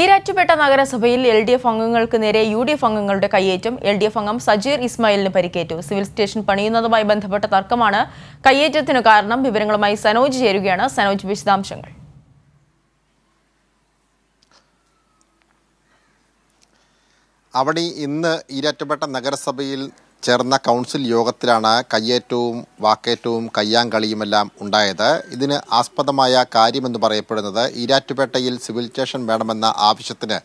ഈരാറ്റുപേട്ട നഗരസഭയിൽ L D F അംഗങ്ങൾക്ക് നേരെ യു ഡി എഫ് അംഗങ്ങളുടെ കയ്യേറ്റം എൽ ഡി എഫ് അംഗം സജീർ ഇസ്മായിലിന് പരിക്കേറ്റു സിവിൽ സ്റ്റേഷൻ പണിയുന്നതുമായി ബന്ധപ്പെട്ട തർക്കമാണ് കയ്യേറ്റത്തിനു കാരണം വിവരങ്ങളുമായി സനോജ് ചേരുകയാണ് സനോജ് വിശദാംശങ്ങൾ അവിടെ ഇന്ന് ഈരാറ്റുപേട്ട നഗരസഭയിൽ ചേർന്ന കൗൺസിൽ യോഗത്തിലാണ് കയ്യേറ്റവും വാക്കേറ്റവും കയ്യാങ്കളിയുമെല്ലാം ഉണ്ടായത് ഇതിന് ആസ്പദമായ കാര്യമെന്ന് പറയപ്പെടുന്നത് ഈരാറ്റുപേട്ടയിൽ സിവിൽ സ്റ്റേഷൻ വേണമെന്ന ആവശ്യത്തിന്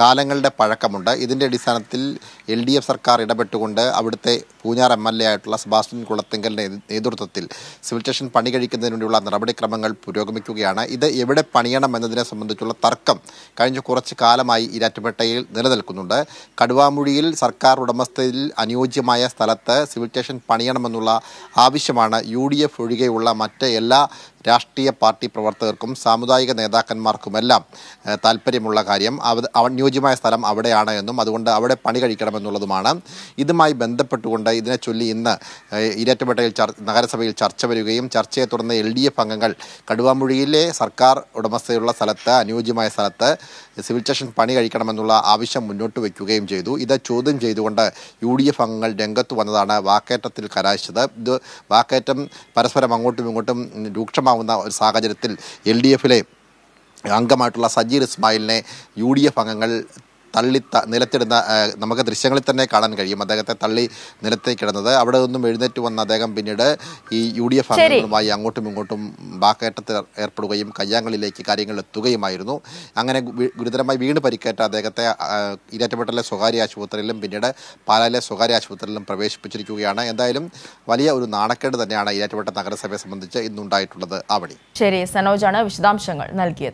കാലങ്ങളുടെ പഴക്കമുണ്ട് ഇതിൻ്റെ അടിസ്ഥാനത്തിൽ എൽ ഡി എഫ് സർക്കാർ ഇടപെട്ടുകൊണ്ട് അവിടുത്തെ പൂഞ്ഞാർ എം എൽ എ ആയിട്ടുള്ള സെബാസ്റ്റ്യൻ കുളത്തിങ്കലിൻ്റെ നേതൃത്വത്തിൽ സിവിൽ സ്റ്റേഷൻ പണി കഴിക്കുന്നതിന് വേണ്ടിയുള്ള നടപടിക്രമങ്ങൾ പുരോഗമിക്കുകയാണ് ഇത് എവിടെ പണിയണം എന്നതിനെ സംബന്ധിച്ചുള്ള തർക്കം കഴിഞ്ഞ കുറച്ച് കാലമായി ഈരാറ്റുപേട്ടയിൽ നിലനിൽക്കുന്നുണ്ട് കടുവാമൊഴിയിൽ സർക്കാർ ഉടമസ്ഥയിൽ അനുയോജ്യമായ സ്ഥലത്ത് സിവിൽ സ്റ്റേഷൻ പണിയണമെന്നുള്ള ആവശ്യമാണ് യു ഒഴികെയുള്ള മറ്റ് എല്ലാ രാഷ്ട്രീയ പാർട്ടി പ്രവർത്തകർക്കും സാമുദായിക നേതാക്കന്മാർക്കുമെല്ലാം താല്പര്യമുള്ള കാര്യം അനുയോജ്യമായ സ്ഥലം അവിടെയാണ് എന്നും അതുകൊണ്ട് അവിടെ പണി കഴിക്കണമെന്നുള്ളതുമാണ് ഇതുമായി ബന്ധപ്പെട്ടുകൊണ്ട് ഇതിനെ ചൊല്ലി ഇന്ന് ഈരാറ്റുപേട്ടയിൽ നഗരസഭയിൽ ചർച്ച വരികയും ചർച്ചയെ തുടർന്ന് എൽ ഡി എഫ് അംഗങ്ങൾ കടുവാമുഴിയിലെ സർക്കാർ ഉടമസ്ഥയുള്ള സ്ഥലത്ത് അനുയോജ്യമായ സ്ഥലത്ത് സിവിൽ സ്റ്റേഷൻ പണി കഴിക്കണമെന്നുള്ള ആവശ്യം മുന്നോട്ട് വയ്ക്കുകയും ചെയ്തു ഇത് ചോദ്യം ചെയ്തുകൊണ്ട് യു ഡി എഫ് അംഗങ്ങൾ രംഗത്ത് വന്നതാണ് വാക്കേറ്റത്തിൽ കലാശിച്ചത് ഇത് വാക്കേറ്റം പരസ്പരം അങ്ങോട്ടും ഇങ്ങോട്ടും രൂക്ഷമാ തുടങ്ങാവുന്ന ഒരു സാഹചര്യത്തിൽ എൽ ഡി എഫിലെ അംഗമായിട്ടുള്ള സജീർ ഇസ്മായിലിനെ യു ഡി എഫ് അംഗങ്ങൾ തള്ളി നിലത്തിടുന്ന നമുക്ക് ദൃശ്യങ്ങളിൽ തന്നെ കാണാൻ കഴിയും അദ്ദേഹത്തെ തള്ളി നിലത്തേക്ക് കിടന്നത് അവിടെ നിന്നും എഴുന്നേറ്റ് വന്ന അദ്ദേഹം പിന്നീട് ഈ യു ഡി എഫ് അംഗങ്ങളുമായി അങ്ങോട്ടും ഇങ്ങോട്ടും വാക്കേട്ടത്തിൽ ഏർപ്പെടുകയും കയ്യാങ്ങളിലേക്ക് കാര്യങ്ങൾ എത്തുകയുമായിരുന്നു അങ്ങനെ ഗുരുതരമായി വീണ് പരിക്കേറ്റ അദ്ദേഹത്തെ ഇരാറ്റുപേട്ടയിലെ സ്വകാര്യ ആശുപത്രിയിലും പിന്നീട് പാലയിലെ സ്വകാര്യ ആശുപത്രിയിലും പ്രവേശിപ്പിച്ചിരിക്കുകയാണ് എന്തായാലും വലിയ ഒരു നാണക്കേട് തന്നെയാണ് ഇരാറ്റുപേട്ട നഗരസഭയെ സംബന്ധിച്ച് ഇന്നുണ്ടായിട്ടുള്ളത് അവിടെ ശരി സനോജാണ് വിശദാംശങ്ങൾ നൽകിയത്